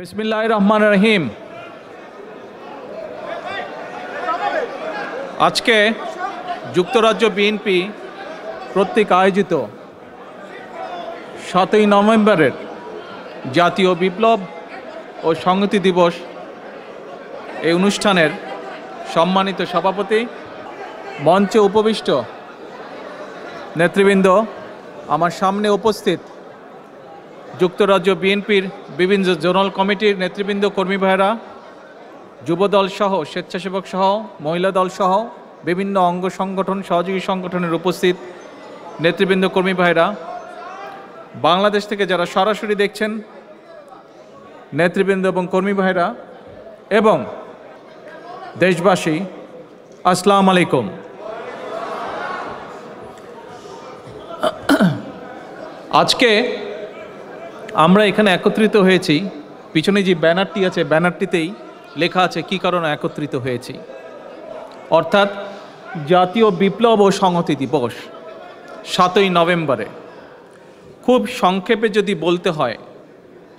বিসমিল্লাহ রহমান রহিম আজকে যুক্তরাজ্য বিএনপি কর্তৃক আয়োজিত সাতই নভেম্বরের জাতীয় বিপ্লব ও সংহতি দিবস এই অনুষ্ঠানের সম্মানিত সভাপতি মঞ্চে উপবিষ্ট নেতৃবৃন্দ আমার সামনে উপস্থিত যুক্তরাজ্য বিএনপির বিভিন্ন জোনাল কমিটির নেতৃবৃন্দ কর্মী ভাইরা যুবদল সহ স্বেচ্ছাসেবক সহ মহিলা দল সহ বিভিন্ন অঙ্গ সংগঠন সহযোগী সংগঠনের উপস্থিত নেতৃবৃন্দ কর্মী ভাইরা বাংলাদেশ থেকে যারা সরাসরি দেখছেন নেতৃবৃন্দ এবং কর্মী ভাইরা এবং দেশবাসী আসসালাম আলাইকুম আজকে আমরা এখানে একত্রিত হয়েছি পিছনে যে ব্যানারটি আছে ব্যানারটিতেই লেখা আছে কি কারণে একত্রিত হয়েছি অর্থাৎ জাতীয় বিপ্লব ও সংহতি দিবস সাতই নভেম্বরে খুব সংক্ষেপে যদি বলতে হয়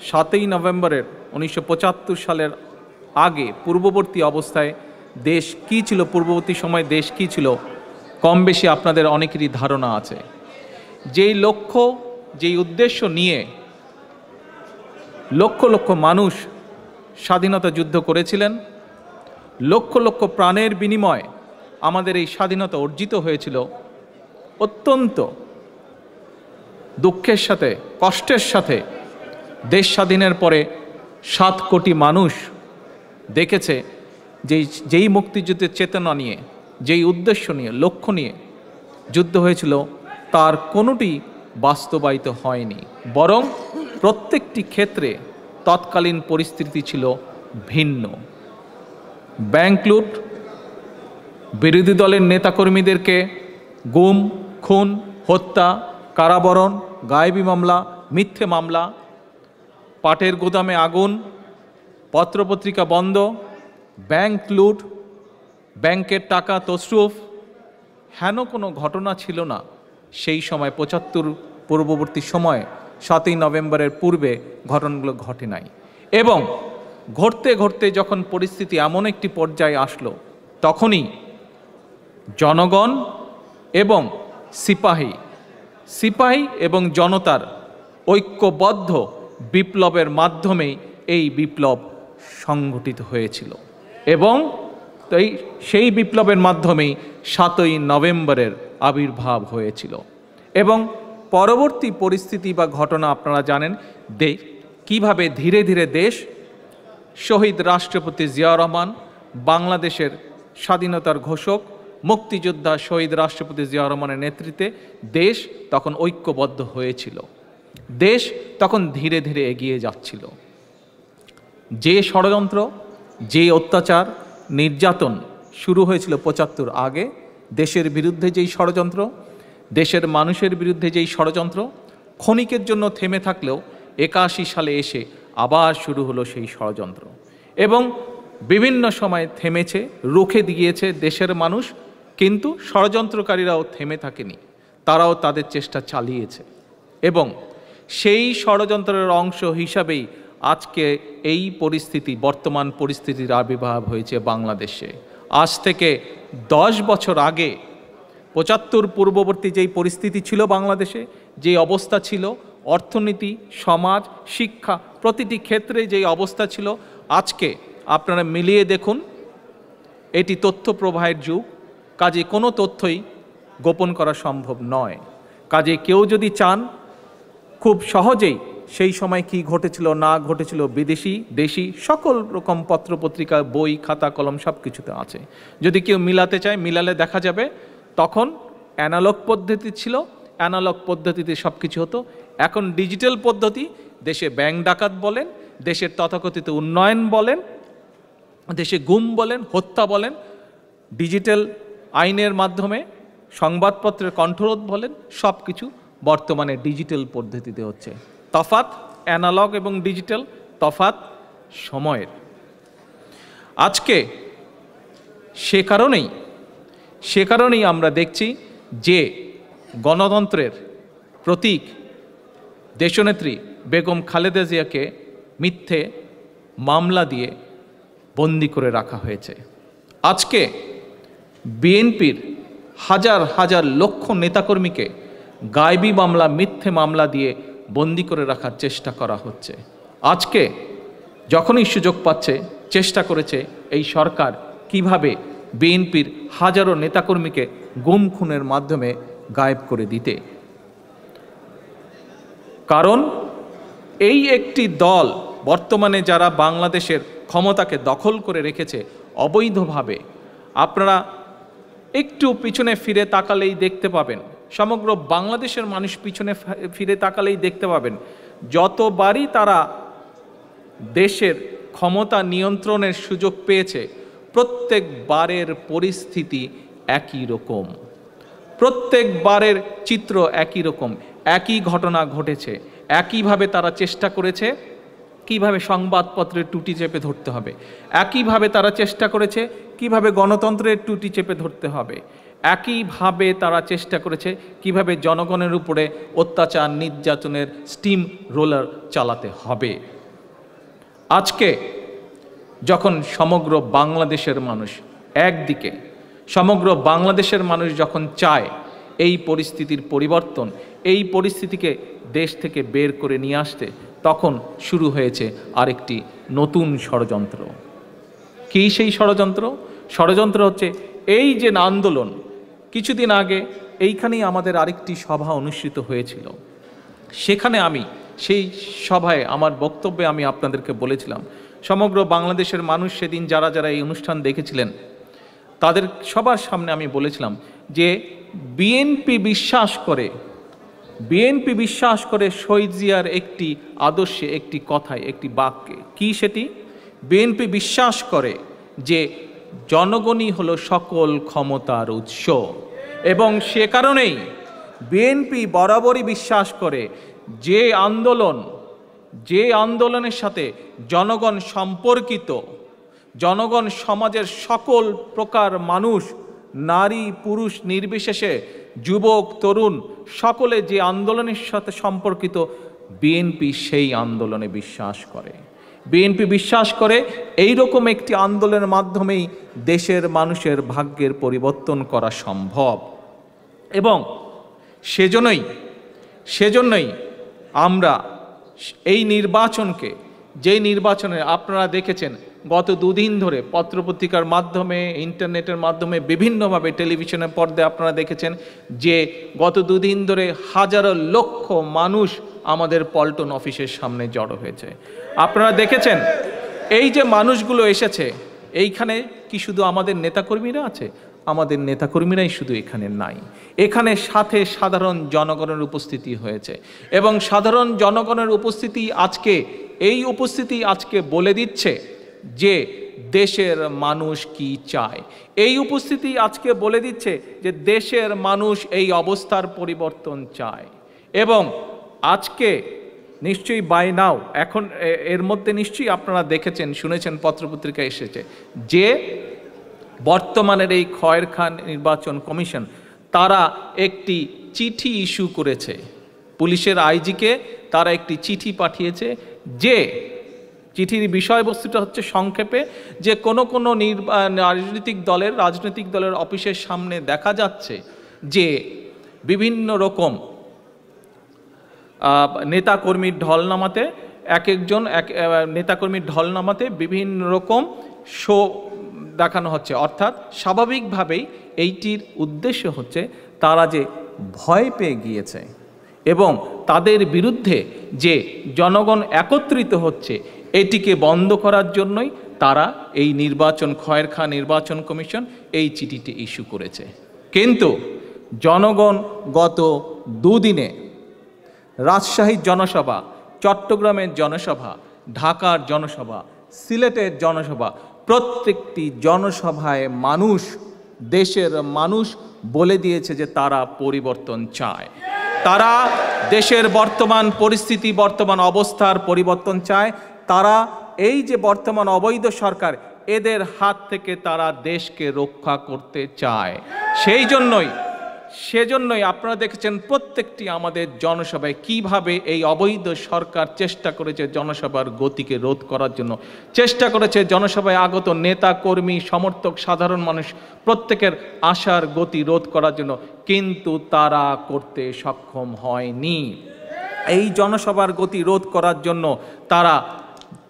সাতই নভেম্বরের উনিশশো সালের আগে পূর্ববর্তী অবস্থায় দেশ কী ছিল পূর্ববর্তী সময় দেশ কী ছিল কম বেশি আপনাদের অনেকেরই ধারণা আছে যেই লক্ষ্য যেই উদ্দেশ্য নিয়ে লক্ষ লক্ষ মানুষ স্বাধীনতা যুদ্ধ করেছিলেন লক্ষ লক্ষ প্রাণের বিনিময়ে আমাদের এই স্বাধীনতা অর্জিত হয়েছিল অত্যন্ত দুঃখের সাথে কষ্টের সাথে দেশ স্বাধীনের পরে সাত কোটি মানুষ দেখেছে যেই যেই মুক্তিযুদ্ধের চেতনা নিয়ে যেই উদ্দেশ্য নিয়ে লক্ষ্য নিয়ে যুদ্ধ হয়েছিল তার কোনোটি বাস্তবায়িত হয়নি বরং প্রত্যেকটি ক্ষেত্রে তৎকালীন পরিস্থিতি ছিল ভিন্ন ব্যাংক লুট বিরোধী দলের নেতাকর্মীদেরকে গুম খুন হত্যা কারাবরণ গায়েবী মামলা মিথ্যে মামলা পাটের গুদামে আগুন পত্রপত্রিকা বন্ধ ব্যাংক লুট ব্যাংকের টাকা তসরুফ হেন কোনো ঘটনা ছিল না সেই সময় পঁচাত্তর পূর্ববর্তী সময়ে সাতই নভেম্বরের পূর্বে ঘটনগুলো ঘটে নাই এবং ঘটতে ঘটতে যখন পরিস্থিতি এমন একটি পর্যায়ে আসলো তখনই জনগণ এবং সিপাহী সিপাহী এবং জনতার ঐক্যবদ্ধ বিপ্লবের মাধ্যমেই এই বিপ্লব সংঘটিত হয়েছিল এবং তাই সেই বিপ্লবের মাধ্যমেই সাতই নভেম্বরের আবির্ভাব হয়েছিল এবং পরবর্তী পরিস্থিতি বা ঘটনা আপনারা জানেন দে কিভাবে ধীরে ধীরে দেশ শহীদ রাষ্ট্রপতি জিয়া রহমান বাংলাদেশের স্বাধীনতার ঘোষক মুক্তিযোদ্ধা শহীদ রাষ্ট্রপতি জিয়া রহমানের নেতৃত্বে দেশ তখন ঐক্যবদ্ধ হয়েছিল দেশ তখন ধীরে ধীরে এগিয়ে যাচ্ছিল যে ষড়যন্ত্র যে অত্যাচার নির্যাতন শুরু হয়েছিল পঁচাত্তর আগে দেশের বিরুদ্ধে যেই ষড়যন্ত্র দেশের মানুষের বিরুদ্ধে যেই ষড়যন্ত্র ক্ষণিকের জন্য থেমে থাকলেও একাশি সালে এসে আবার শুরু হলো সেই ষড়যন্ত্র এবং বিভিন্ন সময় থেমেছে রুখে দিয়েছে দেশের মানুষ কিন্তু ষড়যন্ত্রকারীরাও থেমে থাকেনি তারাও তাদের চেষ্টা চালিয়েছে এবং সেই ষড়যন্ত্রের অংশ হিসাবেই আজকে এই পরিস্থিতি বর্তমান পরিস্থিতির আবির্ভাব হয়েছে বাংলাদেশে আজ থেকে দশ বছর আগে পঁচাত্তর পূর্ববর্তী যেই পরিস্থিতি ছিল বাংলাদেশে যে অবস্থা ছিল অর্থনীতি সমাজ শিক্ষা প্রতিটি ক্ষেত্রে যেই অবস্থা ছিল আজকে আপনারা মিলিয়ে দেখুন এটি তথ্য প্রবাহের যুগ কাজে কোনো তথ্যই গোপন করা সম্ভব নয় কাজে কেউ যদি চান খুব সহজেই সেই সময় কি ঘটেছিল না ঘটেছিল বিদেশি দেশি সকল রকম পত্রপত্রিকা বই খাতা কলম সব কিছুতে আছে যদি কেউ মিলাতে চায় মিলালে দেখা যাবে তখন অ্যানালগ পদ্ধতি ছিল অ্যানালগ পদ্ধতিতে সব কিছু হতো এখন ডিজিটাল পদ্ধতি দেশে ব্যাংক ডাকাত বলেন দেশের তথাকথিত উন্নয়ন বলেন দেশে গুম বলেন হত্যা বলেন ডিজিটাল আইনের মাধ্যমে সংবাদপত্রের কণ্ঠরোধ বলেন সব কিছু বর্তমানে ডিজিটাল পদ্ধতিতে হচ্ছে তফাত অ্যানালগ এবং ডিজিটাল তফাত সময়ের আজকে সে কারণেই সে কারণেই আমরা দেখছি যে গণতন্ত্রের প্রতীক দেশনেত্রী বেগম খালেদা জিয়াকে মিথ্যে মামলা দিয়ে বন্দি করে রাখা হয়েছে আজকে বিএনপির হাজার হাজার লক্ষ নেতাকর্মীকে গায়বী মামলা মিথ্যে মামলা দিয়ে বন্দি করে রাখার চেষ্টা করা হচ্ছে আজকে যখনই সুযোগ পাচ্ছে চেষ্টা করেছে এই সরকার কিভাবে বিএনপির হাজারো নেতাকর্মীকে গুম খুনের মাধ্যমে গায়েব করে দিতে কারণ এই একটি দল বর্তমানে যারা বাংলাদেশের ক্ষমতাকে দখল করে রেখেছে অবৈধভাবে আপনারা একটু পিছনে ফিরে তাকালেই দেখতে পাবেন সমগ্র বাংলাদেশের মানুষ পিছনে ফিরে তাকালেই দেখতে পাবেন যতবারই তারা দেশের ক্ষমতা নিয়ন্ত্রণের সুযোগ পেয়েছে প্রত্যেক বারের পরিস্থিতি একই রকম প্রত্যেক বারের চিত্র একই রকম একই ঘটনা ঘটেছে একইভাবে তারা চেষ্টা করেছে কীভাবে সংবাদপত্রের টুটি চেপে ধরতে হবে একইভাবে তারা চেষ্টা করেছে কিভাবে গণতন্ত্রের টুটি চেপে ধরতে হবে একইভাবে তারা চেষ্টা করেছে কিভাবে জনগণের উপরে অত্যাচার নির্যাতনের স্টিম রোলার চালাতে হবে আজকে যখন সমগ্র বাংলাদেশের মানুষ একদিকে সমগ্র বাংলাদেশের মানুষ যখন চায় এই পরিস্থিতির পরিবর্তন এই পরিস্থিতিকে দেশ থেকে বের করে নিয়ে আসতে তখন শুরু হয়েছে আরেকটি নতুন ষড়যন্ত্র কী সেই ষড়যন্ত্র ষড়যন্ত্র হচ্ছে এই যে আন্দোলন কিছুদিন আগে এইখানেই আমাদের আরেকটি সভা অনুষ্ঠিত হয়েছিল সেখানে আমি সেই সভায় আমার বক্তব্যে আমি আপনাদেরকে বলেছিলাম সমগ্র বাংলাদেশের মানুষ সেদিন যারা যারা এই অনুষ্ঠান দেখেছিলেন তাদের সবার সামনে আমি বলেছিলাম যে বিএনপি বিশ্বাস করে বিএনপি বিশ্বাস করে শহীদ জিয়ার একটি আদর্শে একটি কথায় একটি বাক্যে কি সেটি বিএনপি বিশ্বাস করে যে জনগণই হলো সকল ক্ষমতার উৎস এবং সে কারণেই বিএনপি বরাবরই বিশ্বাস করে যে আন্দোলন যে আন্দোলনের সাথে জনগণ সম্পর্কিত জনগণ সমাজের সকল প্রকার মানুষ নারী পুরুষ নির্বিশেষে যুবক তরুণ সকলে যে আন্দোলনের সাথে সম্পর্কিত বিএনপি সেই আন্দোলনে বিশ্বাস করে বিএনপি বিশ্বাস করে এই রকম একটি আন্দোলনের মাধ্যমেই দেশের মানুষের ভাগ্যের পরিবর্তন করা সম্ভব এবং সেজন্যই সেজন্যই আমরা এই নির্বাচনকে যে নির্বাচনে আপনারা দেখেছেন গত দুদিন ধরে পত্রপত্রিকার মাধ্যমে ইন্টারনেটের মাধ্যমে বিভিন্নভাবে টেলিভিশনের পর্দে আপনারা দেখেছেন যে গত দুদিন ধরে হাজারো লক্ষ মানুষ আমাদের পল্টন অফিসের সামনে জড়ো হয়েছে আপনারা দেখেছেন এই যে মানুষগুলো এসেছে এইখানে কি শুধু আমাদের নেতাকর্মীরা আছে আমাদের নেতাকর্মীরাই শুধু এখানে নাই এখানে সাথে সাধারণ জনগণের উপস্থিতি হয়েছে এবং সাধারণ জনগণের উপস্থিতি আজকে এই উপস্থিতি আজকে বলে দিচ্ছে যে দেশের মানুষ কি চায় এই উপস্থিতি আজকে বলে দিচ্ছে যে দেশের মানুষ এই অবস্থার পরিবর্তন চায় এবং আজকে নিশ্চয়ই বাই নাও এখন এর মধ্যে নিশ্চয়ই আপনারা দেখেছেন শুনেছেন পত্রপত্রিকা এসেছে যে বর্তমানের এই খয়ের খান নির্বাচন কমিশন তারা একটি চিঠি ইস্যু করেছে পুলিশের আইজিকে তারা একটি চিঠি পাঠিয়েছে যে চিঠির বিষয়বস্তুটা হচ্ছে সংক্ষেপে যে কোনো কোনো রাজনৈতিক দলের রাজনৈতিক দলের অফিসের সামনে দেখা যাচ্ছে যে বিভিন্ন রকম নেতাকর্মীর ঢল নামাতে এক একজন এক নেতাকর্মীর ঢল নামাতে বিভিন্ন রকম শো দেখানো হচ্ছে অর্থাৎ স্বাভাবিকভাবেই এইটির উদ্দেশ্য হচ্ছে তারা যে ভয় পেয়ে গিয়েছে এবং তাদের বিরুদ্ধে যে জনগণ একত্রিত হচ্ছে এটিকে বন্ধ করার জন্যই তারা এই নির্বাচন খয়ের খা নির্বাচন কমিশন এই চিঠিটি ইস্যু করেছে কিন্তু জনগণ গত দুদিনে রাজশাহীর জনসভা চট্টগ্রামের জনসভা ঢাকার জনসভা সিলেটের জনসভা প্রত্যেকটি জনসভায় মানুষ দেশের মানুষ বলে দিয়েছে যে তারা পরিবর্তন চায় তারা দেশের বর্তমান পরিস্থিতি বর্তমান অবস্থার পরিবর্তন চায় তারা এই যে বর্তমান অবৈধ সরকার এদের হাত থেকে তারা দেশকে রক্ষা করতে চায় সেই জন্যই সেজন্যই আপনারা দেখেছেন প্রত্যেকটি আমাদের জনসভায় কিভাবে এই অবৈধ সরকার চেষ্টা করেছে জনসভার গতিকে রোধ করার জন্য চেষ্টা করেছে জনসভায় আগত নেতা কর্মী সমর্থক সাধারণ মানুষ প্রত্যেকের আশার গতি রোধ করার জন্য কিন্তু তারা করতে সক্ষম হয়নি এই জনসভার গতি রোধ করার জন্য তারা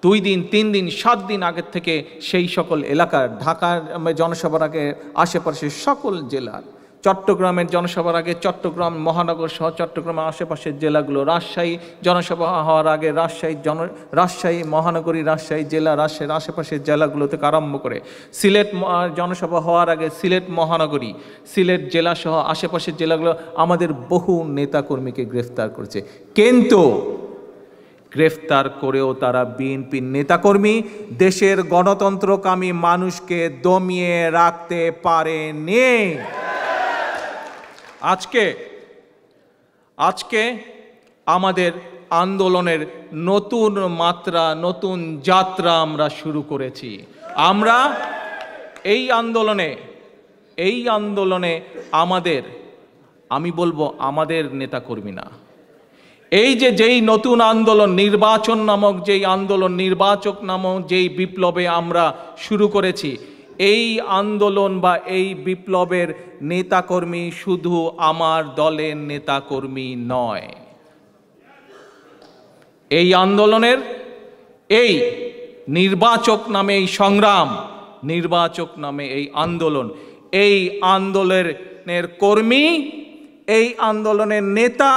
দুই দিন তিন দিন সাত দিন আগের থেকে সেই সকল এলাকার ঢাকার জনসভার আগে আশেপাশের সকল জেলার চট্টগ্রামের জনসভার আগে চট্টগ্রাম মহানগর সহ চট্টগ্রামের আশেপাশের জেলাগুলো রাজশাহী জনসভা হওয়ার আগে রাজশাহী জন রাজশাহী মহানগরী রাজশাহী জেলা রাজশাহীর আশেপাশের জেলাগুলোতে আরম্ভ করে সিলেট জনসভা হওয়ার আগে সিলেট মহানগরী সিলেট জেলা সহ আশেপাশের জেলাগুলো আমাদের বহু নেতাকর্মীকে গ্রেফতার করেছে কিন্তু গ্রেফতার করেও তারা বিএনপির নেতাকর্মী দেশের গণতন্ত্রকামী মানুষকে দমিয়ে রাখতে পারেনি আজকে আজকে আমাদের আন্দোলনের নতুন মাত্রা নতুন যাত্রা আমরা শুরু করেছি আমরা এই আন্দোলনে এই আন্দোলনে আমাদের আমি বলবো আমাদের কর্মী না এই যে যেই নতুন আন্দোলন নির্বাচন নামক যেই আন্দোলন নির্বাচক নামক যেই বিপ্লবে আমরা শুরু করেছি এই আন্দোলন বা এই বিপ্লবের নেতাকর্মী শুধু আমার দলের নেতাকর্মী নয় এই আন্দোলনের এই নির্বাচক নামে এই সংগ্রাম নির্বাচক নামে এই আন্দোলন এই আন্দোলনের কর্মী এই আন্দোলনের নেতা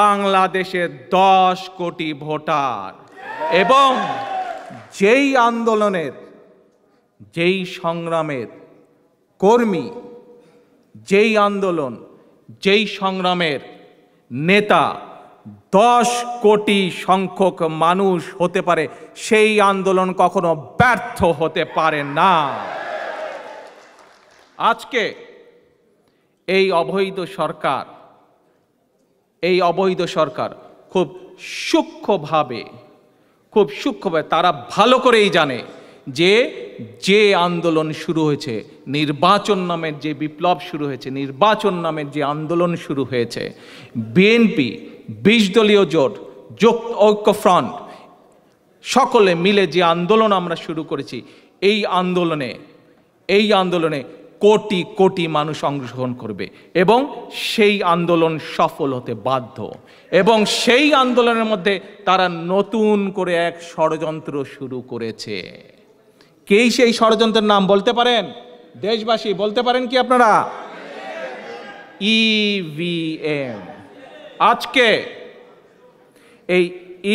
বাংলাদেশের দশ কোটি ভোটার এবং যেই আন্দোলনের যেই সংগ্রামের কর্মী যেই আন্দোলন যেই সংগ্রামের নেতা দশ কোটি সংখ্যক মানুষ হতে পারে সেই আন্দোলন কখনো ব্যর্থ হতে পারে না আজকে এই অবৈধ সরকার এই অবৈধ সরকার খুব সূক্ষ্মভাবে খুব সূক্ষ্মভাবে তারা ভালো করেই জানে যে যে আন্দোলন শুরু হয়েছে নির্বাচন নামের যে বিপ্লব শুরু হয়েছে নির্বাচন নামের যে আন্দোলন শুরু হয়েছে বিএনপি বিশ দলীয় জোট যোগ ঐক্য ফ্রন্ট সকলে মিলে যে আন্দোলন আমরা শুরু করেছি এই আন্দোলনে এই আন্দোলনে কোটি কোটি মানুষ অংশগ্রহণ করবে এবং সেই আন্দোলন সফল হতে বাধ্য এবং সেই আন্দোলনের মধ্যে তারা নতুন করে এক ষড়যন্ত্র শুরু করেছে কেই সেই ষড়যন্ত্রের নাম বলতে পারেন দেশবাসী বলতে পারেন কি আপনারা ইভিএম e আজকে এই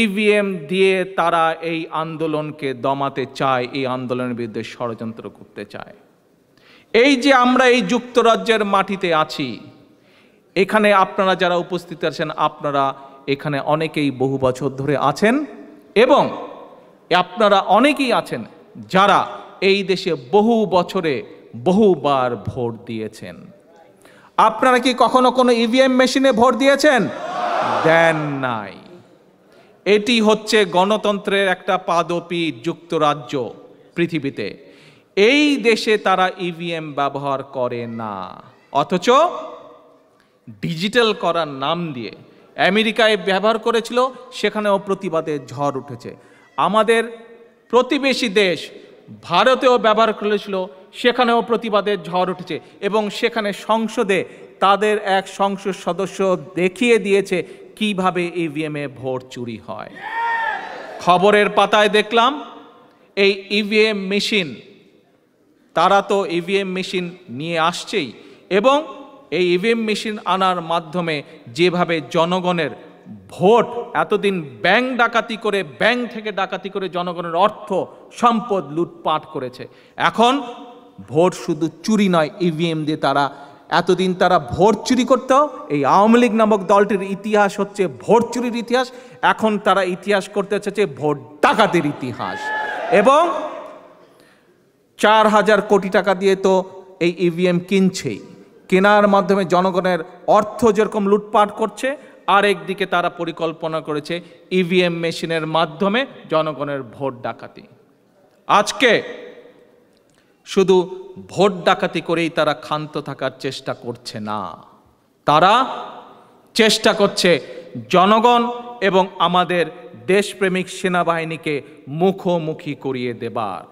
ইভিএম e দিয়ে তারা এই আন্দোলনকে দমাতে চায় এই আন্দোলনের বিরুদ্ধে ষড়যন্ত্র করতে চায় এই যে আমরা এই যুক্তরাজ্যের মাটিতে আছি এখানে আপনারা যারা উপস্থিত আছেন আপনারা এখানে অনেকেই বহু বছর ধরে আছেন এবং আপনারা অনেকেই আছেন যারা এই দেশে বহু বছরে বহুবার ভোট দিয়েছেন আপনারা কি কখনো কোনো ইভিএম e মেশিনে ভোট দিয়েছেন দেন নাই এটি হচ্ছে গণতন্ত্রের একটা পাদপি যুক্তরাজ্য পৃথিবীতে এই দেশে তারা ইভিএম e ব্যবহার করে না অথচ ডিজিটাল করার নাম দিয়ে আমেরিকায় ব্যবহার করেছিল সেখানেও প্রতিবাদে ঝড় উঠেছে আমাদের প্রতিবেশী দেশ ভারতেও ব্যবহার করেছিল সেখানেও প্রতিবাদের ঝড় উঠেছে এবং সেখানে সংসদে তাদের এক সংসদ সদস্য দেখিয়ে দিয়েছে কিভাবে ইভিএমে e ভোট চুরি হয় খবরের পাতায় দেখলাম এই ইভিএম e মেশিন তারা তো ইভিএম e মেশিন নিয়ে আসছেই এবং এই ইভিএম মেশিন আনার মাধ্যমে যেভাবে জনগণের ভোট এতদিন ব্যাংক ডাকাতি করে ব্যাংক থেকে ডাকাতি করে জনগণের অর্থ সম্পদ লুটপাট করেছে এখন ভোট শুধু চুরি নয় ইভিএম e দিয়ে তারা এতদিন তারা ভোট চুরি করত এই আওয়ামী লীগ নামক দলটির ইতিহাস হচ্ছে ভোট চুরির ইতিহাস এখন তারা ইতিহাস করতে চাচ্ছে ভোট ডাকাতির ইতিহাস এবং চার হাজার কোটি টাকা দিয়ে তো এই ইভিএম e কিনছেই কেনার মাধ্যমে জনগণের অর্থ যেরকম লুটপাট করছে আরেক দিকে তারা পরিকল্পনা করেছে ইভিএম e মেশিনের মাধ্যমে জনগণের ভোট ডাকাতি আজকে শুধু ভোট ডাকাতি করেই তারা ক্ষান্ত থাকার চেষ্টা করছে না তারা চেষ্টা করছে জনগণ এবং আমাদের দেশপ্রেমিক সেনাবাহিনীকে মুখোমুখি করিয়ে দেবার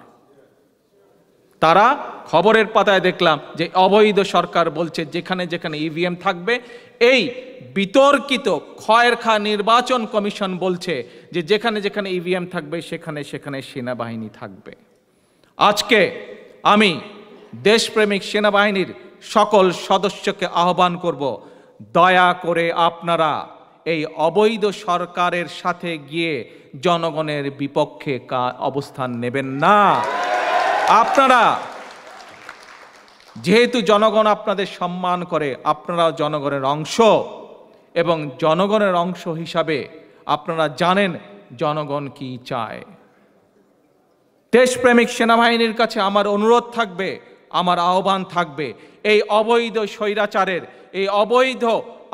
তারা খবরের পাতায় দেখলাম যে অবৈধ সরকার বলছে যেখানে যেখানে ইভিএম e থাকবে এই বিতর্কিত খয়ের খা নির্বাচন কমিশন বলছে যে যেখানে যেখানে ইভিএম e থাকবে সেখানে সেখানে সেনাবাহিনী থাকবে আজকে আমি দেশপ্রেমিক সেনাবাহিনীর সকল সদস্যকে আহ্বান করব দয়া করে আপনারা এই অবৈধ সরকারের সাথে গিয়ে জনগণের বিপক্ষে অবস্থান নেবেন না আপনারা যেহেতু জনগণ আপনাদের সম্মান করে আপনারা জনগণের অংশ এবং জনগণের অংশ হিসাবে আপনারা জানেন জনগণ কি চায় দেশপ্রেমিক সেনাবাহিনীর কাছে আমার অনুরোধ থাকবে আমার আহ্বান থাকবে এই অবৈধ স্বৈরাচারের এই অবৈধ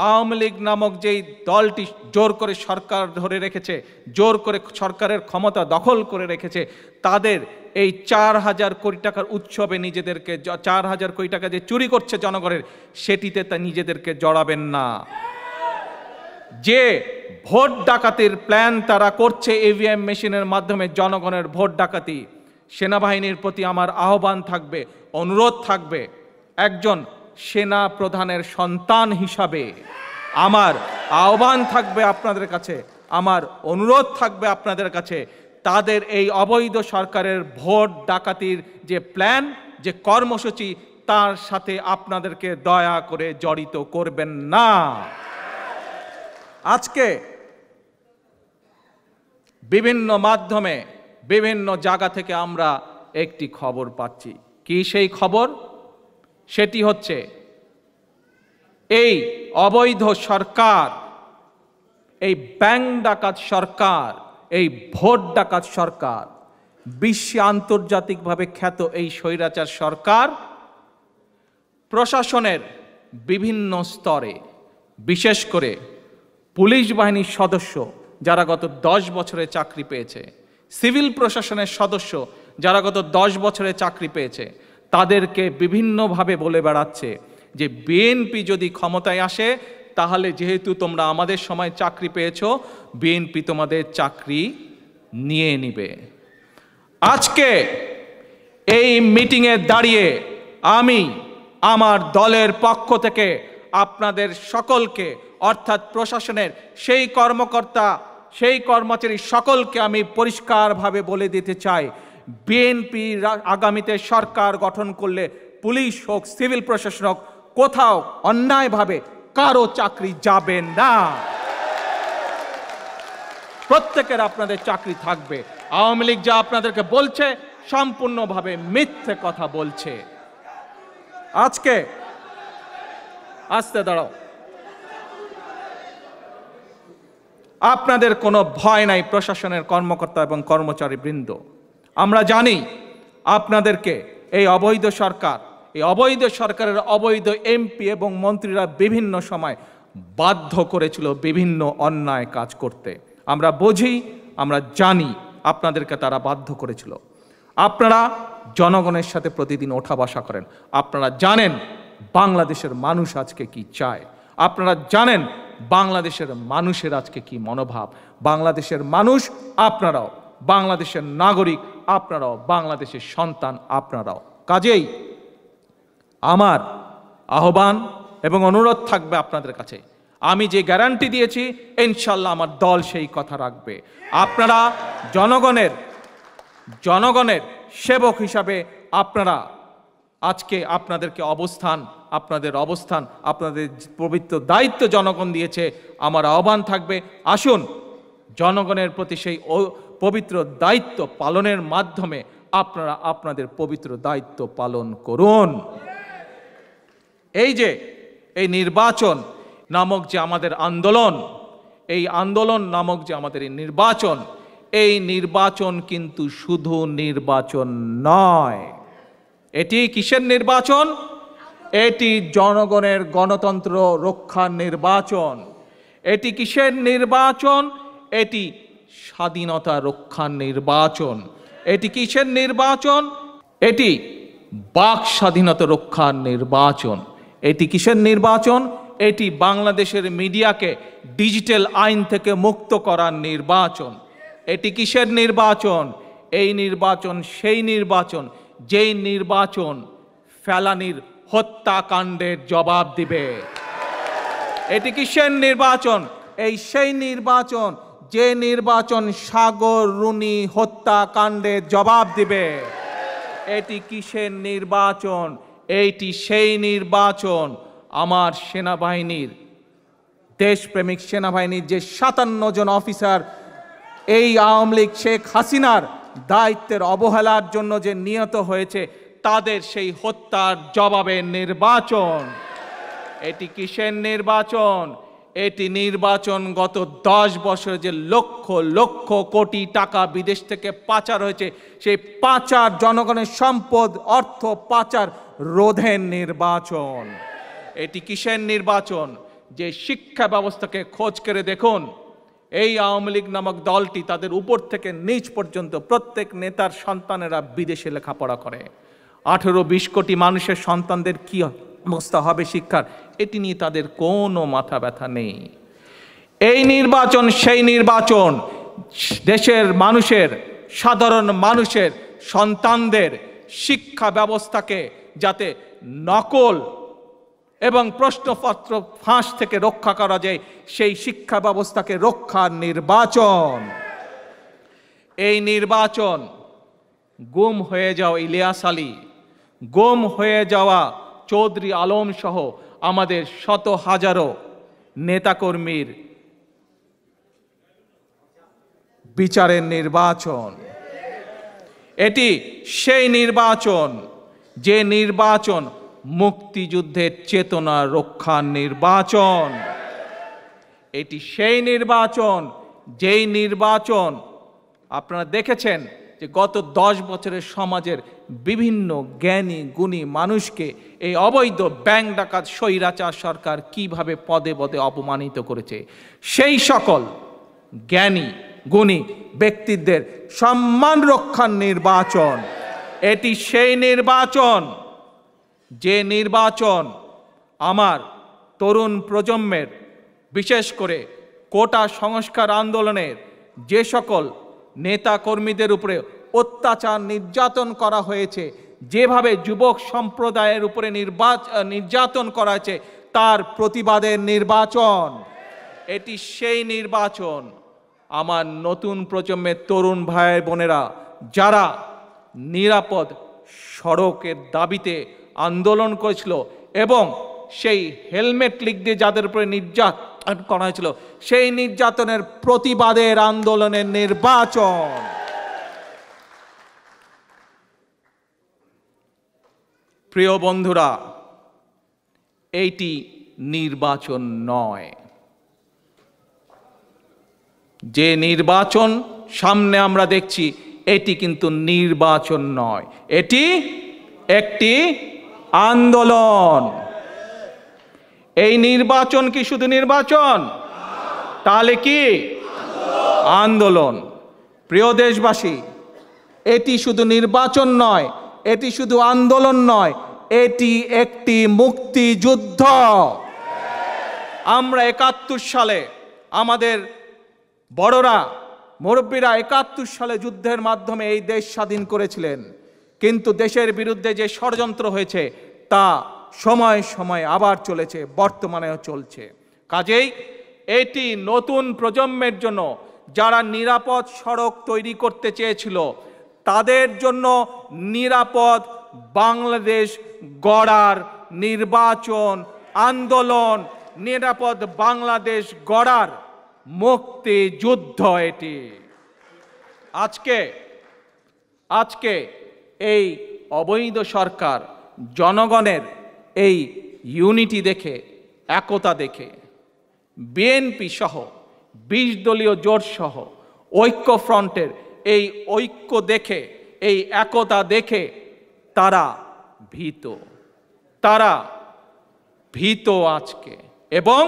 আওয়ামী লীগ নামক যেই দলটি জোর করে সরকার ধরে রেখেছে জোর করে সরকারের ক্ষমতা দখল করে রেখেছে তাদের এই চার হাজার কোটি টাকার উৎসবে নিজেদেরকে চার হাজার কোটি টাকা যে চুরি করছে জনগণের সেটিতে তা নিজেদেরকে জড়াবেন না যে ভোট ডাকাতির প্ল্যান তারা করছে ইভিএম মেশিনের মাধ্যমে জনগণের ভোট ডাকাতি সেনাবাহিনীর প্রতি আমার আহ্বান থাকবে অনুরোধ থাকবে একজন সেনা প্রধানের সন্তান হিসাবে আমার আহ্বান থাকবে আপনাদের কাছে আমার অনুরোধ থাকবে আপনাদের কাছে তাদের এই অবৈধ সরকারের ভোট ডাকাতির যে প্ল্যান যে কর্মসূচি তার সাথে আপনাদেরকে দয়া করে জড়িত করবেন না আজকে বিভিন্ন মাধ্যমে বিভিন্ন জায়গা থেকে আমরা একটি খবর পাচ্ছি কি সেই খবর সেটি হচ্ছে এই অবৈধ সরকার এই ব্যাংক ডাকাত সরকার এই ভোট ডাকাত সরকার বিশ্বে আন্তর্জাতিকভাবে খ্যাত এই স্বৈরাচার সরকার প্রশাসনের বিভিন্ন স্তরে বিশেষ করে পুলিশ বাহিনীর সদস্য যারা গত দশ বছরে চাকরি পেয়েছে সিভিল প্রশাসনের সদস্য যারা গত দশ বছরে চাকরি পেয়েছে তাদেরকে বিভিন্নভাবে বলে বেড়াচ্ছে যে বিএনপি যদি ক্ষমতায় আসে তাহলে যেহেতু তোমরা আমাদের সময় চাকরি পেয়েছ বিএনপি তোমাদের চাকরি নিয়ে নিবে আজকে এই মিটিংয়ে দাঁড়িয়ে আমি আমার দলের পক্ষ থেকে আপনাদের সকলকে অর্থাৎ প্রশাসনের সেই কর্মকর্তা সেই কর্মচারী সকলকে আমি পরিষ্কারভাবে বলে দিতে চাই বিএনপি আগামীতে সরকার গঠন করলে পুলিশ হোক সিভিল প্রশাসন হোক কোথাও অন্যায়ভাবে কারো চাকরি যাবে না প্রত্যেকের আপনাদের চাকরি থাকবে আওয়ামী লীগ যা আপনাদেরকে বলছে সম্পূর্ণভাবে মিথ্যে কথা বলছে আজকে আসতে দাঁড়াও আপনাদের কোনো ভয় নাই প্রশাসনের কর্মকর্তা এবং কর্মচারী বৃন্দ আমরা জানি আপনাদেরকে এই অবৈধ সরকার এই অবৈধ সরকারের অবৈধ এমপি এবং মন্ত্রীরা বিভিন্ন সময় বাধ্য করেছিল বিভিন্ন অন্যায় কাজ করতে আমরা বুঝি আমরা জানি আপনাদেরকে তারা বাধ্য করেছিল আপনারা জনগণের সাথে প্রতিদিন ওঠা বসা করেন আপনারা জানেন বাংলাদেশের মানুষ আজকে কি চায় আপনারা জানেন বাংলাদেশের মানুষের আজকে কি মনোভাব বাংলাদেশের মানুষ আপনারাও বাংলাদেশের নাগরিক আপনারাও বাংলাদেশের সন্তান আপনারাও কাজেই আমার আহ্বান এবং অনুরোধ থাকবে আপনাদের কাছে আমি যে গ্যারান্টি দিয়েছি ইনশাল্লাহ আমার দল সেই কথা রাখবে আপনারা জনগণের জনগণের সেবক হিসাবে আপনারা আজকে আপনাদেরকে অবস্থান আপনাদের অবস্থান আপনাদের পবিত্র দায়িত্ব জনগণ দিয়েছে আমার আহ্বান থাকবে আসুন জনগণের প্রতি সেই পবিত্র দায়িত্ব পালনের মাধ্যমে আপনারা আপনাদের পবিত্র দায়িত্ব পালন করুন এই যে এই নির্বাচন নামক যে আমাদের আন্দোলন এই আন্দোলন নামক যে আমাদের এই নির্বাচন এই নির্বাচন কিন্তু শুধু নির্বাচন নয় এটি কিসের নির্বাচন এটি জনগণের গণতন্ত্র রক্ষার নির্বাচন এটি কিসের নির্বাচন এটি স্বাধীনতা রক্ষার নির্বাচন এটি কিসের নির্বাচন এটি বাক স্বাধীনতা রক্ষার নির্বাচন এটি কিসের নির্বাচন এটি বাংলাদেশের মিডিয়াকে ডিজিটাল আইন থেকে মুক্ত করার নির্বাচন এটি কিসের নির্বাচন এই নির্বাচন সেই নির্বাচন যেই নির্বাচন ফেলানির হত্যাকাণ্ডের জবাব দিবে এটি কিসের নির্বাচন এই সেই নির্বাচন যে নির্বাচন সাগর রুনি হত্যাকাণ্ডে জবাব দিবে এটি কিসের নির্বাচন এইটি সেই নির্বাচন আমার সেনাবাহিনীর দেশপ্রেমিক সেনাবাহিনীর যে সাতান্ন জন অফিসার এই আওয়ামী লীগ শেখ হাসিনার দায়িত্বের অবহেলার জন্য যে নিহত হয়েছে তাদের সেই হত্যার জবাবে নির্বাচন এটি কিসের নির্বাচন এটি নির্বাচন গত দশ বছরে যে লক্ষ লক্ষ কোটি টাকা বিদেশ থেকে পাচার হয়েছে সেই পাচার জনগণের সম্পদ অর্থ পাচার রোধের নির্বাচন এটি কিসের নির্বাচন যে শিক্ষা ব্যবস্থাকে খোঁজ করে দেখুন এই আওয়ামী লীগ নামক দলটি তাদের উপর থেকে নিচ পর্যন্ত প্রত্যেক নেতার সন্তানেরা বিদেশে লেখাপড়া করে আঠেরো বিশ কোটি মানুষের সন্তানদের কী হবে শিক্ষার এটি নিয়ে তাদের কোনো মাথা ব্যথা নেই এই নির্বাচন সেই নির্বাচন দেশের মানুষের সাধারণ মানুষের সন্তানদের শিক্ষা ব্যবস্থাকে যাতে নকল এবং প্রশ্নপত্র ফাঁস থেকে রক্ষা করা যায় সেই শিক্ষা ব্যবস্থাকে রক্ষার নির্বাচন এই নির্বাচন গুম হয়ে যাওয়া ইলিয়াস আলী গুম হয়ে যাওয়া চৌধুরী আলম সহ আমাদের শত হাজারো নেতাকর্মীর বিচারের নির্বাচন এটি সেই নির্বাচন যে নির্বাচন মুক্তিযুদ্ধের চেতনা রক্ষার নির্বাচন এটি সেই নির্বাচন যেই নির্বাচন আপনারা দেখেছেন যে গত দশ বছরের সমাজের বিভিন্ন জ্ঞানী গুণী মানুষকে এই অবৈধ ব্যাংক ডাকাত স্বৈরাচার সরকার কিভাবে পদে পদে অপমানিত করেছে সেই সকল জ্ঞানী গুণী ব্যক্তিদের সম্মান রক্ষার নির্বাচন এটি সেই নির্বাচন যে নির্বাচন আমার তরুণ প্রজন্মের বিশেষ করে কোটা সংস্কার আন্দোলনের যে সকল নেতা কর্মীদের উপরে অত্যাচার নির্যাতন করা হয়েছে যেভাবে যুবক সম্প্রদায়ের উপরে নির্বাচন নির্যাতন করা হয়েছে তার প্রতিবাদের নির্বাচন এটি সেই নির্বাচন আমার নতুন প্রজন্মের তরুণ ভাইয়ের বোনেরা যারা নিরাপদ সড়কের দাবিতে আন্দোলন করেছিল এবং সেই হেলমেট লিখ দিয়ে যাদের উপরে নির্যাত নির্যাতন করা হয়েছিল সেই নির্যাতনের প্রতিবাদের আন্দোলনের নির্বাচন প্রিয় বন্ধুরা এইটি নির্বাচন নয় যে নির্বাচন সামনে আমরা দেখছি এটি কিন্তু নির্বাচন নয় এটি একটি আন্দোলন এই নির্বাচন কি শুধু নির্বাচন তাহলে কি আন্দোলন প্রিয় দেশবাসী এটি শুধু নির্বাচন নয় এটি শুধু আন্দোলন নয় এটি একটি মুক্তিযুদ্ধ আমরা একাত্তর সালে আমাদের বড়রা মুরব্বীরা একাত্তর সালে যুদ্ধের মাধ্যমে এই দেশ স্বাধীন করেছিলেন কিন্তু দেশের বিরুদ্ধে যে ষড়যন্ত্র হয়েছে তা সময় সময় আবার চলেছে বর্তমানেও চলছে কাজেই এটি নতুন প্রজন্মের জন্য যারা নিরাপদ সড়ক তৈরি করতে চেয়েছিল তাদের জন্য নিরাপদ বাংলাদেশ গড়ার নির্বাচন আন্দোলন নিরাপদ বাংলাদেশ গড়ার মুক্তি যুদ্ধ এটি আজকে আজকে এই অবৈধ সরকার জনগণের এই ইউনিটি দেখে একতা দেখে বিএনপি সহ বিশ দলীয় জোট সহ ঐক্য ফ্রন্টের এই ঐক্য দেখে এই একতা দেখে তারা ভীত তারা ভীত আজকে এবং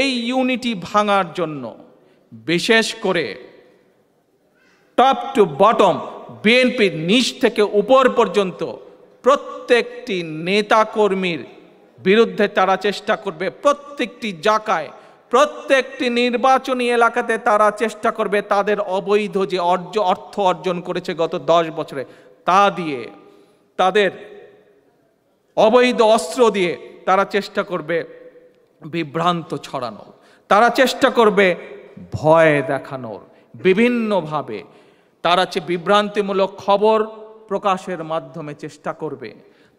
এই ইউনিটি ভাঙার জন্য বিশেষ করে টপ টু বটম বিএনপির নিচ থেকে উপর পর্যন্ত প্রত্যেকটি নেতাকর্মীর বিরুদ্ধে তারা চেষ্টা করবে প্রত্যেকটি জাকায় প্রত্যেকটি নির্বাচনী এলাকাতে তারা চেষ্টা করবে তাদের অবৈধ যে অর্জ অর্থ অর্জন করেছে গত দশ বছরে তা দিয়ে তাদের অবৈধ অস্ত্র দিয়ে তারা চেষ্টা করবে বিভ্রান্ত ছড়ানো তারা চেষ্টা করবে ভয় দেখানোর বিভিন্নভাবে তারা যে বিভ্রান্তিমূলক খবর প্রকাশের মাধ্যমে চেষ্টা করবে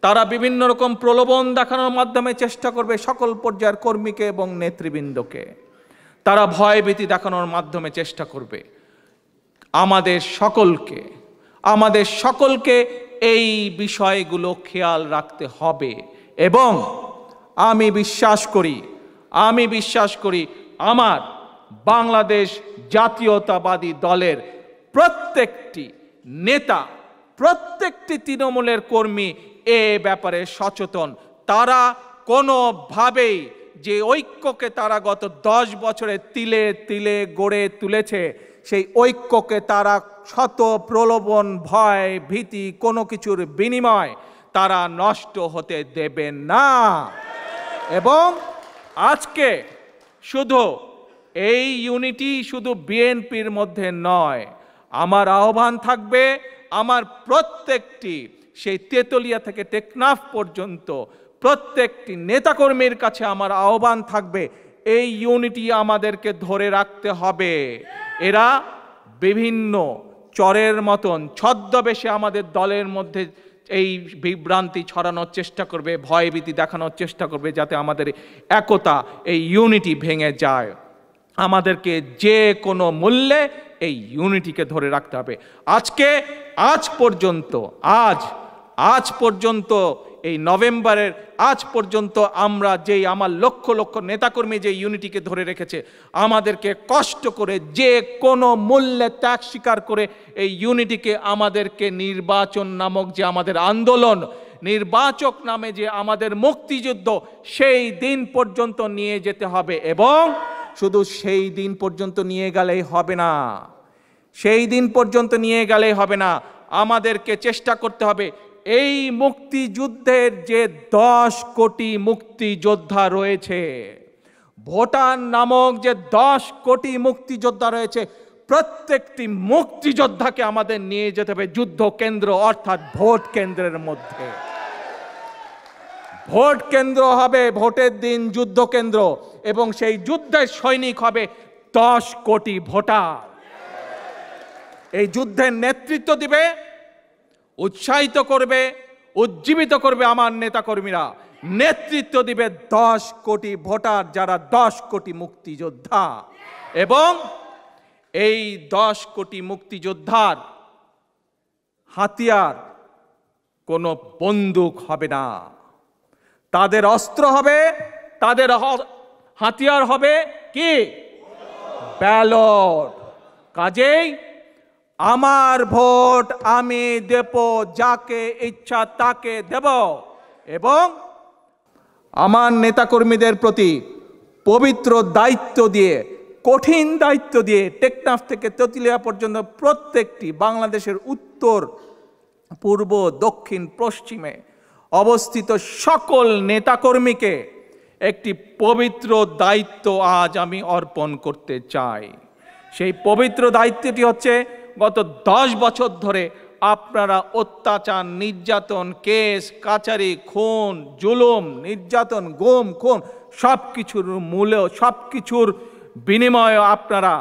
তারা বিভিন্ন রকম প্রলোভন দেখানোর মাধ্যমে চেষ্টা করবে সকল পর্যায়ের কর্মীকে এবং নেতৃবৃন্দকে তারা ভয়ভীতি দেখানোর মাধ্যমে চেষ্টা করবে আমাদের সকলকে আমাদের সকলকে এই বিষয়গুলো খেয়াল রাখতে হবে এবং আমি বিশ্বাস করি আমি বিশ্বাস করি আমার বাংলাদেশ জাতীয়তাবাদী দলের প্রত্যেকটি নেতা প্রত্যেকটি তৃণমূলের কর্মী এ ব্যাপারে সচেতন তারা কোনোভাবেই যে ঐক্যকে তারা গত দশ বছরে তিলে তিলে গড়ে তুলেছে সেই ঐক্যকে তারা শত প্রলোভন ভয় ভীতি কোনো কিছুর বিনিময় তারা নষ্ট হতে দেবে না এবং আজকে শুধু এই ইউনিটি শুধু বিএনপির মধ্যে নয় আমার আহ্বান থাকবে আমার প্রত্যেকটি সেই তেতলিয়া থেকে টেকনাফ পর্যন্ত প্রত্যেকটি নেতাকর্মীর কাছে আমার আহ্বান থাকবে এই ইউনিটি আমাদেরকে ধরে রাখতে হবে এরা বিভিন্ন চরের মতন ছদ্মবেশে আমাদের দলের মধ্যে এই বিভ্রান্তি ছড়ানোর চেষ্টা করবে ভয়ভীতি দেখানোর চেষ্টা করবে যাতে আমাদের একতা এই ইউনিটি ভেঙে যায় আমাদেরকে যে কোনো মূল্যে এই ইউনিটিকে ধরে রাখতে হবে আজকে আজ পর্যন্ত আজ আজ পর্যন্ত এই নভেম্বরের আজ পর্যন্ত আমরা যেই আমার লক্ষ লক্ষ নেতাকর্মী যে ইউনিটিকে ধরে রেখেছে আমাদেরকে কষ্ট করে যে কোনো মূল্যে ত্যাগ স্বীকার করে এই ইউনিটিকে আমাদেরকে নির্বাচন নামক যে আমাদের আন্দোলন নির্বাচক নামে যে আমাদের মুক্তিযুদ্ধ সেই দিন পর্যন্ত নিয়ে যেতে হবে এবং শুধু সেই দিন পর্যন্ত নিয়ে গেলেই হবে না সেই দিন পর্যন্ত নিয়ে গেলেই হবে না আমাদেরকে চেষ্টা করতে হবে এই মুক্তিযুদ্ধের যে দশ কোটি মুক্তিযোদ্ধা রয়েছে ভোটান নামক যে দশ কোটি মুক্তিযোদ্ধা রয়েছে প্রত্যেকটি মুক্তিযোদ্ধাকে আমাদের নিয়ে যেতে হবে যুদ্ধ কেন্দ্র অর্থাৎ ভোট কেন্দ্রের মধ্যে ভোট কেন্দ্র হবে ভোটের দিন যুদ্ধ কেন্দ্র এবং সেই যুদ্ধের সৈনিক হবে দশ কোটি ভোটার এই যুদ্ধের নেতৃত্ব দিবে উৎসাহিত করবে উজ্জীবিত করবে আমার নেতাকর্মীরা নেতৃত্ব দিবে দশ কোটি ভোটার যারা দশ কোটি মুক্তিযোদ্ধা এবং এই দশ কোটি মুক্তিযোদ্ধার হাতিয়ার কোনো বন্দুক হবে না তাদের অস্ত্র হবে তাদের হাতিয়ার হবে কি ব্যালট কাজেই আমার ভোট আমি দেব যাকে ইচ্ছা তাকে দেব এবং আমার নেতাকর্মীদের প্রতি পবিত্র দায়িত্ব দিয়ে কঠিন দায়িত্ব দিয়ে টেকনাফ থেকে তেতুলিয়া পর্যন্ত প্রত্যেকটি বাংলাদেশের উত্তর পূর্ব দক্ষিণ পশ্চিমে অবস্থিত সকল নেতাকর্মীকে একটি পবিত্র দায়িত্ব আজ আমি অর্পণ করতে চাই সেই পবিত্র দায়িত্বটি হচ্ছে গত দশ বছর ধরে আপনারা অত্যাচার নির্যাতন কেস কাচারি খুন জুলুম নির্যাতন গোম খুন সব কিছুর মূলেও সব কিছুর বিনিময়ে আপনারা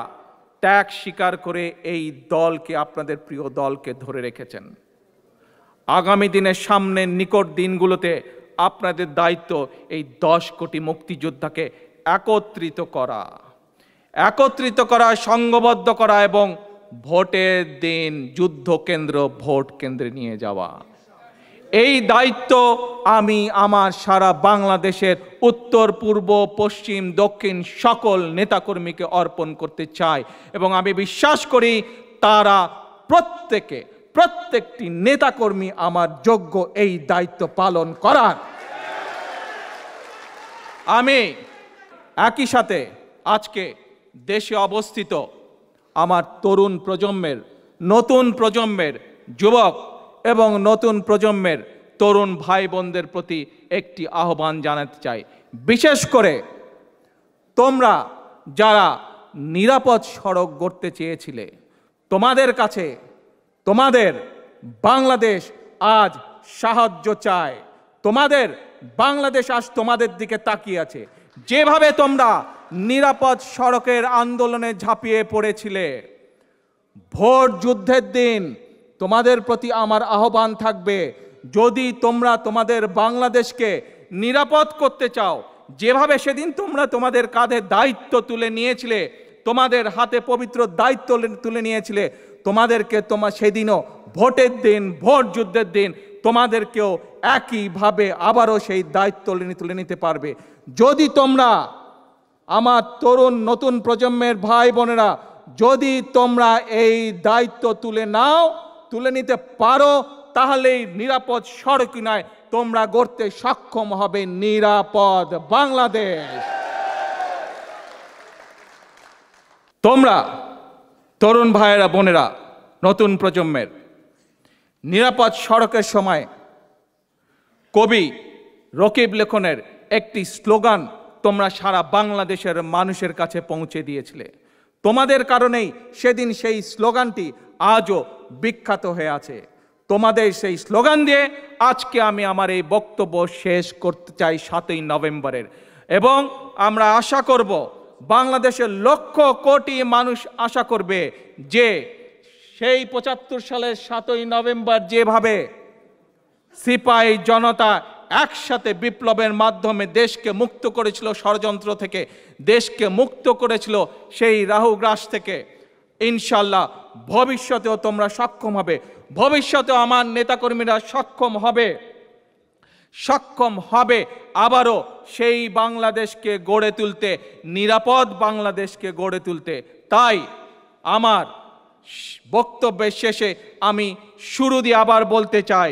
ত্যাগ স্বীকার করে এই দলকে আপনাদের প্রিয় দলকে ধরে রেখেছেন আগামী দিনের সামনে নিকট দিনগুলোতে আপনাদের দায়িত্ব এই দশ কোটি মুক্তিযোদ্ধাকে একত্রিত করা একত্রিত করা সংঘবদ্ধ করা এবং ভোটের দিন যুদ্ধ কেন্দ্র ভোট কেন্দ্রে নিয়ে যাওয়া এই দায়িত্ব আমি আমার সারা বাংলাদেশের উত্তর পূর্ব পশ্চিম দক্ষিণ সকল নেতাকর্মীকে অর্পণ করতে চাই এবং আমি বিশ্বাস করি তারা প্রত্যেকে প্রত্যেকটি নেতাকর্মী আমার যোগ্য এই দায়িত্ব পালন করার আমি একই সাথে আজকে দেশে অবস্থিত আমার তরুণ প্রজন্মের নতুন প্রজন্মের যুবক এবং নতুন প্রজন্মের তরুণ ভাই বোনদের প্রতি একটি আহ্বান জানাতে চাই বিশেষ করে তোমরা যারা নিরাপদ সড়ক গড়তে চেয়েছিলে তোমাদের কাছে তোমাদের বাংলাদেশ আজ সাহায্য চায় তোমাদের বাংলাদেশ আজ তোমাদের দিকে তাকিয়ে আছে যেভাবে তোমরা নিরাপদ সড়কের আন্দোলনে ঝাঁপিয়ে পড়েছিলে ভোট যুদ্ধের দিন তোমাদের প্রতি আমার আহ্বান থাকবে যদি তোমরা তোমাদের বাংলাদেশকে নিরাপদ করতে চাও যেভাবে সেদিন তোমরা তোমাদের কাঁধে দায়িত্ব তুলে নিয়েছিলে তোমাদের হাতে পবিত্র দায়িত্ব তুলে নিয়েছিলে তোমাদেরকে তোমার সেদিনও ভোটের দিন ভোট যুদ্ধের দিন তোমাদেরকেও একইভাবে আবারও সেই দায়িত্ব তুলে নিতে পারবে যদি তোমরা আমার তরুণ নতুন প্রজন্মের ভাই বোনেরা যদি তোমরা এই দায়িত্ব তুলে নাও তুলে নিতে পারো তাহলেই নিরাপদ সড়ক নয় তোমরা গড়তে সক্ষম হবে নিরাপদ বাংলাদেশ তোমরা তরুণ ভাইয়েরা বোনেরা নতুন প্রজন্মের নিরাপদ সড়কের সময় কবি রকিব লেখনের একটি স্লোগান তোমরা সারা বাংলাদেশের মানুষের কাছে পৌঁছে দিয়েছিলে তোমাদের কারণেই সেদিন সেই স্লোগানটি আজও বিখ্যাত হয়ে আছে তোমাদের সেই স্লোগান দিয়ে আজকে আমি আমার এই বক্তব্য শেষ করতে চাই সাতই নভেম্বরের এবং আমরা আশা করব বাংলাদেশের লক্ষ কোটি মানুষ আশা করবে যে সেই পঁচাত্তর সালের সাতই নভেম্বর যেভাবে সিপাহী জনতা একসাথে বিপ্লবের মাধ্যমে দেশকে মুক্ত করেছিল ষড়যন্ত্র থেকে দেশকে মুক্ত করেছিল সেই রাহুগ্রাস থেকে ইনশাল্লাহ ভবিষ্যতেও তোমরা সক্ষম হবে ভবিষ্যতেও আমার নেতাকর্মীরা সক্ষম হবে সক্ষম হবে আবারও সেই বাংলাদেশকে গড়ে তুলতে নিরাপদ বাংলাদেশকে গড়ে তুলতে তাই আমার বক্তব্যের শেষে আমি শুরু দিয়ে আবার বলতে চাই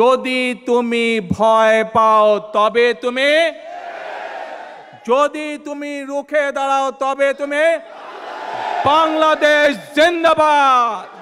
যদি তুমি ভয় পাও তবে তুমি যদি তুমি রুখে দাঁড়াও তবে তুমি বাংলাদেশ জিন্দাবাদ